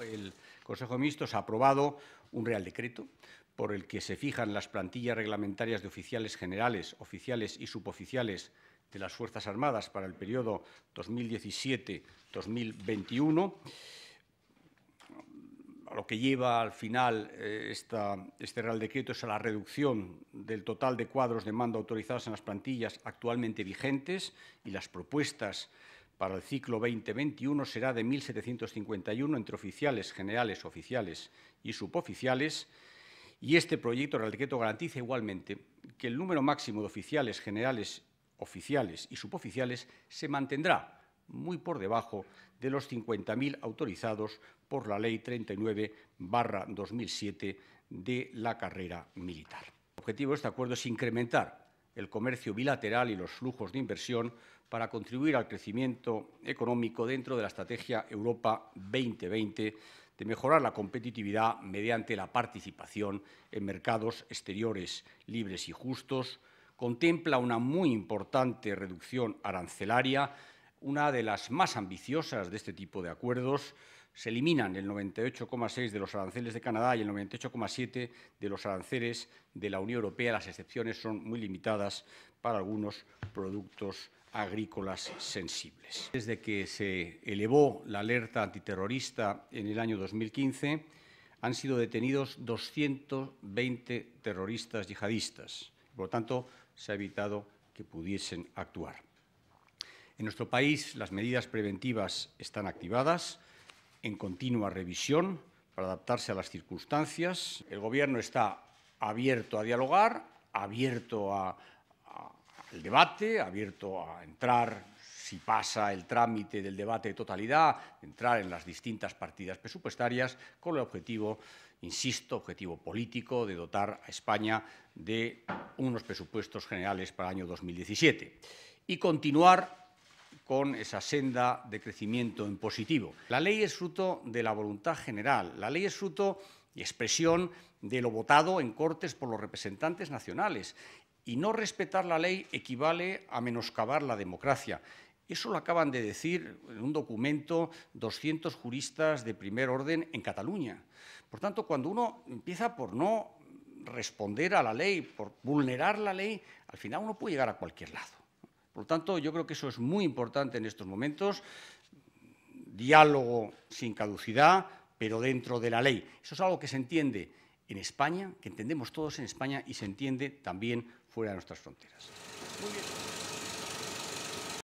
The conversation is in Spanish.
el Consejo de Ministros ha aprobado un Real Decreto por el que se fijan las plantillas reglamentarias de oficiales generales, oficiales y suboficiales de las Fuerzas Armadas para el periodo 2017-2021, lo que lleva al final eh, este Real Decreto es a la reducción del total de cuadros de mando autorizados en las plantillas actualmente vigentes y las propuestas para el ciclo 2021 será de 1.751 entre oficiales, generales, oficiales y suboficiales. Y este proyecto de Decreto garantiza igualmente que el número máximo de oficiales, generales, oficiales y suboficiales se mantendrá muy por debajo de los 50.000 autorizados por la Ley 39-2007 de la carrera militar. El objetivo de este acuerdo es incrementar el comercio bilateral y los flujos de inversión para contribuir al crecimiento económico dentro de la estrategia Europa 2020 de mejorar la competitividad mediante la participación en mercados exteriores libres y justos, contempla una muy importante reducción arancelaria, una de las más ambiciosas de este tipo de acuerdos, se eliminan el 98,6 de los aranceles de Canadá y el 98,7 de los aranceles de la Unión Europea. Las excepciones son muy limitadas para algunos productos agrícolas sensibles. Desde que se elevó la alerta antiterrorista en el año 2015, han sido detenidos 220 terroristas yihadistas. Por lo tanto, se ha evitado que pudiesen actuar. En nuestro país las medidas preventivas están activadas en continua revisión para adaptarse a las circunstancias. El Gobierno está abierto a dialogar, abierto a, al debate, abierto a entrar, si pasa el trámite del debate de totalidad, entrar en las distintas partidas presupuestarias con el objetivo, insisto, objetivo político de dotar a España de unos presupuestos generales para el año 2017 y continuar con esa senda de crecimiento en positivo. La ley es fruto de la voluntad general, la ley es fruto y expresión de lo votado en Cortes por los representantes nacionales. Y no respetar la ley equivale a menoscabar la democracia. Eso lo acaban de decir en un documento 200 juristas de primer orden en Cataluña. Por tanto, cuando uno empieza por no responder a la ley, por vulnerar la ley, al final uno puede llegar a cualquier lado. Por lo tanto, yo creo que eso es muy importante en estos momentos. Diálogo sin caducidad, pero dentro de la ley. Eso es algo que se entiende en España, que entendemos todos en España y se entiende también fuera de nuestras fronteras.